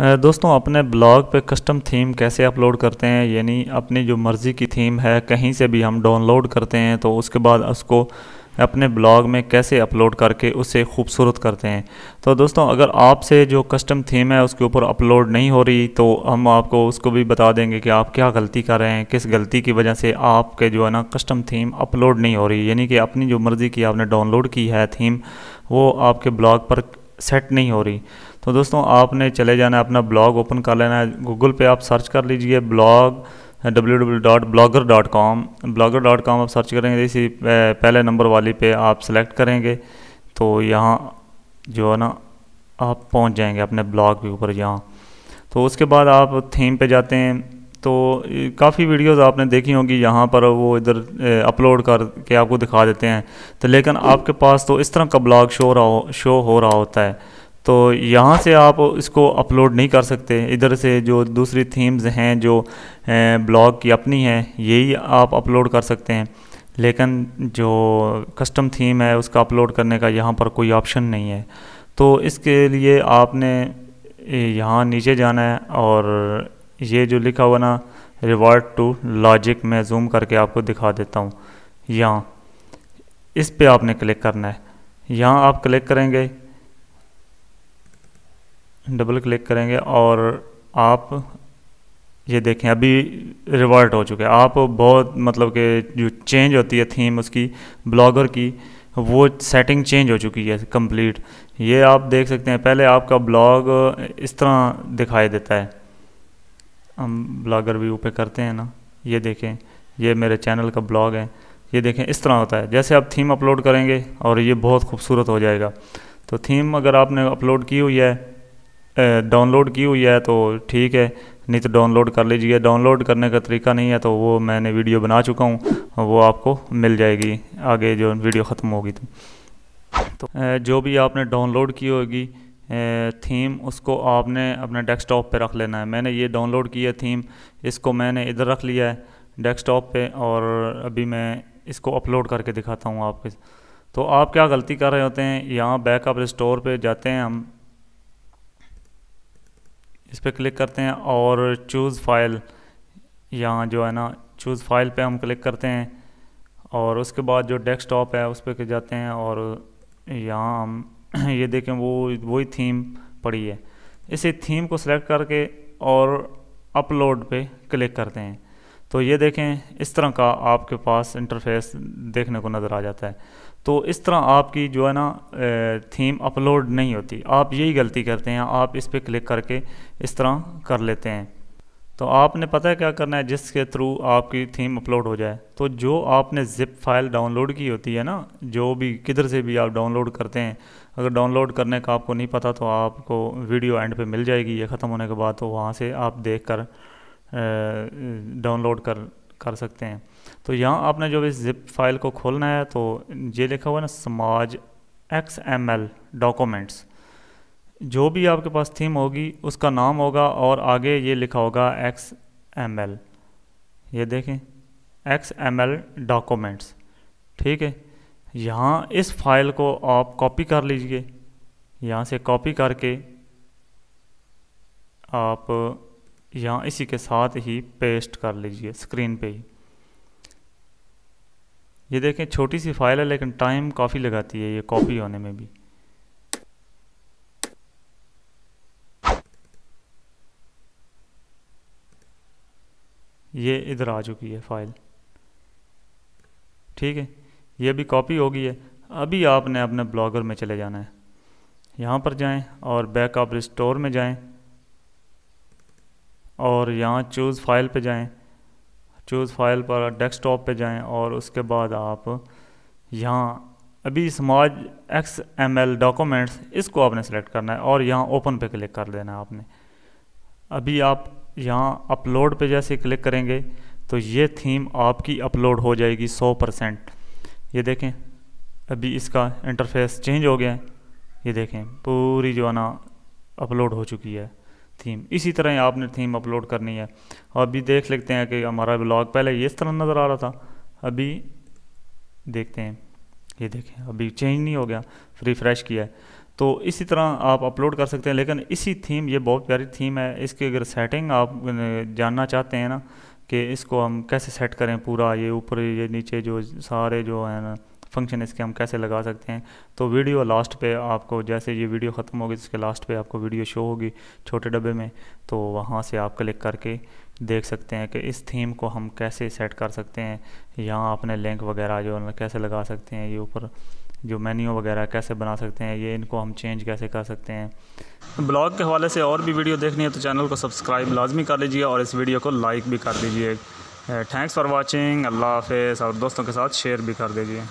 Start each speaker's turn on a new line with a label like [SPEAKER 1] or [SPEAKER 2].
[SPEAKER 1] दोस्तों अपने ब्लॉग पे कस्टम थीम कैसे अपलोड करते हैं यानी अपनी जो मर्ज़ी की थीम है कहीं से भी हम डाउनलोड करते हैं तो उसके बाद उसको अपने ब्लॉग में कैसे अपलोड करके उसे खूबसूरत करते हैं तो दोस्तों अगर आपसे जो कस्टम थीम है उसके ऊपर अपलोड नहीं हो रही तो हम आपको उसको भी बता देंगे कि आप क्या गलती कर रहे हैं किस गलती की वजह से आपके जो है ना कस्टम थीम अपलोड नहीं हो रही यानी कि अपनी जो मर्ज़ी की आपने डाउनलोड की है थीम वो आपके ब्लॉग पर सेट नहीं हो रही तो दोस्तों आपने चले जाना है अपना ब्लॉग ओपन कर लेना है गूगल पे आप सर्च कर लीजिए blog W W dot blogger dot com blogger dot com आप सर्च करेंगे इसी पहले नंबर वाली पे आप सेलेक्ट करेंगे तो यहाँ जो है ना आप पहुँच जाएंगे अपने ब्लॉग के ऊपर यहाँ तो उसके बाद आप थीम पे जाते हैं तो काफ़ी वीडियोस आपने देखी होंगी यहाँ पर वो इधर अपलोड करके आपको दिखा देते हैं तो लेकिन आपके पास तो इस तरह का ब्लॉग शो रहा हो शो हो रहा होता है तो यहाँ से आप इसको अपलोड नहीं कर सकते इधर से जो दूसरी थीम्स हैं जो ब्लॉग की अपनी हैं यही आप अपलोड कर सकते हैं लेकिन जो कस्टम थीम है उसका अपलोड करने का यहाँ पर कोई ऑप्शन नहीं है तो इसके लिए आपने यहाँ नीचे जाना है और ये जो लिखा हुआ ना रिवार्ड टू लॉजिक मैं जूम करके आपको दिखा देता हूँ यहाँ इस पे आपने क्लिक करना है यहाँ आप क्लिक करेंगे डबल क्लिक करेंगे और आप ये देखें अभी रिवर्ट हो चुके हैं आप बहुत मतलब कि जो चेंज होती है थीम उसकी ब्लॉगर की वो सेटिंग चेंज हो चुकी है कंप्लीट ये आप देख सकते हैं पहले आपका ब्लॉग इस तरह दिखाई देता है हम ब्लॉगर व्यू पे करते हैं ना ये देखें ये मेरे चैनल का ब्लॉग है ये देखें इस तरह होता है जैसे आप थीम अपलोड करेंगे और ये बहुत खूबसूरत हो जाएगा तो थीम अगर आपने अपलोड की हुई है डाउनलोड की हुई है तो ठीक है नहीं तो डाउनलोड कर लीजिए डाउनलोड करने का तरीका नहीं है तो वो मैंने वीडियो बना चुका हूँ वो आपको मिल जाएगी आगे जो वीडियो ख़त्म होगी तो, तो जो भी आपने डाउनलोड की होगी थीम उसको आपने अपने डेस्कटॉप पे रख लेना है मैंने ये डाउनलोड की है थीम इसको मैंने इधर रख लिया है डेस्कटॉप पे और अभी मैं इसको अपलोड करके दिखाता हूँ आपके तो आप क्या गलती कर रहे होते हैं यहाँ बैकअप स्टोर पे जाते हैं हम इस पर क्लिक करते हैं और चूज़ फाइल यहाँ जो है ना चूज़ फाइल पे हम क्लिक करते हैं और उसके बाद जो डेस्कटॉप है उस पर जाते हैं और यहाँ हम ये देखें वो वही थीम पड़ी है इसी थीम को सिलेक्ट करके और अपलोड पे क्लिक करते हैं तो ये देखें इस तरह का आपके पास इंटरफेस देखने को नज़र आ जाता है तो इस तरह आपकी जो है ना थीम अपलोड नहीं होती आप यही गलती करते हैं आप इस पर क्लिक करके इस तरह कर लेते हैं तो आपने पता है क्या करना है जिसके थ्रू आपकी थीम अपलोड हो जाए तो जो आपने ज़िप फाइल डाउनलोड की होती है ना जो भी किधर से भी आप डाउनलोड करते हैं अगर डाउनलोड करने का आपको नहीं पता तो आपको वीडियो एंड पे मिल जाएगी ये ख़त्म होने के बाद तो वहाँ से आप देख कर डाउनलोड कर कर सकते हैं तो यहाँ आपने जो इस जिप फाइल को खोलना है तो ये लिखा हुआ है ना समाज एक्स एम एल डॉक्यूमेंट्स जो भी आपके पास थीम होगी उसका नाम होगा और आगे ये लिखा होगा एक्स एम एल ये देखें एक्स एम एल डॉक्यूमेंट्स ठीक है यहाँ इस फाइल को आप कॉपी कर लीजिए यहाँ से कॉपी करके आप यहाँ इसी के साथ ही पेस्ट कर लीजिए स्क्रीन पे ही ये देखें छोटी सी फाइल है लेकिन टाइम काफ़ी लगाती है ये कॉपी होने में भी ये इधर आ चुकी है फाइल ठीक है ये भी कॉपी हो गई है अभी आपने अपने ब्लॉगर में चले जाना है यहाँ पर जाएं और बैकअप रिस्टोर में जाएं और यहाँ चूज़ फाइल पे जाएं चूज़ फाइल पर डेस्कटॉप पे जाएं और उसके बाद आप यहाँ अभी समाज एक्स एम एल डॉक्यूमेंट्स इसको आपने सेलेक्ट करना है और यहाँ ओपन पे क्लिक कर देना है आपने अभी आप यहाँ अपलोड पे जैसे क्लिक करेंगे तो ये थीम आपकी अपलोड हो जाएगी 100 परसेंट ये देखें अभी इसका इंटरफेस चेंज हो गया है ये देखें पूरी जो है ना अपलोड हो चुकी है थीम इसी तरह आपने थीम अपलोड करनी है और अभी देख लेते हैं कि हमारा ब्लॉग पहले इस तरह नज़र आ रहा था अभी देखते हैं ये देखें अभी चेंज नहीं हो गया रिफ़्रेश किया है तो इसी तरह आप अपलोड कर सकते हैं लेकिन इसी थीम ये बहुत प्यारी थीम है इसकी अगर सेटिंग आप जानना चाहते हैं ना कि इसको हम कैसे सेट करें पूरा ये ऊपर ये नीचे जो सारे जो है ना फंक्शन इसके हम कैसे लगा सकते हैं तो वीडियो लास्ट पे आपको जैसे ये वीडियो ख़त्म होगी इसके लास्ट पे आपको वीडियो शो होगी छोटे डब्बे में तो वहाँ से आप क्लिक करके देख सकते हैं कि इस थीम को हम कैसे सेट कर सकते हैं यहाँ अपने लिंक वगैरह जो कैसे लगा सकते हैं ये ऊपर जो मेन्यू वगैरह कैसे बना सकते हैं ये इनको हम चेंज कैसे कर सकते हैं ब्लॉग के हवाले से और भी वीडियो देखनी है तो चैनल को सब्सक्राइब लाजमी कर लीजिए और इस वीडियो को लाइक भी कर दीजिए थैंक्स फॉर वाचिंग अल्लाह हाफ और दोस्तों के साथ शेयर भी कर दीजिए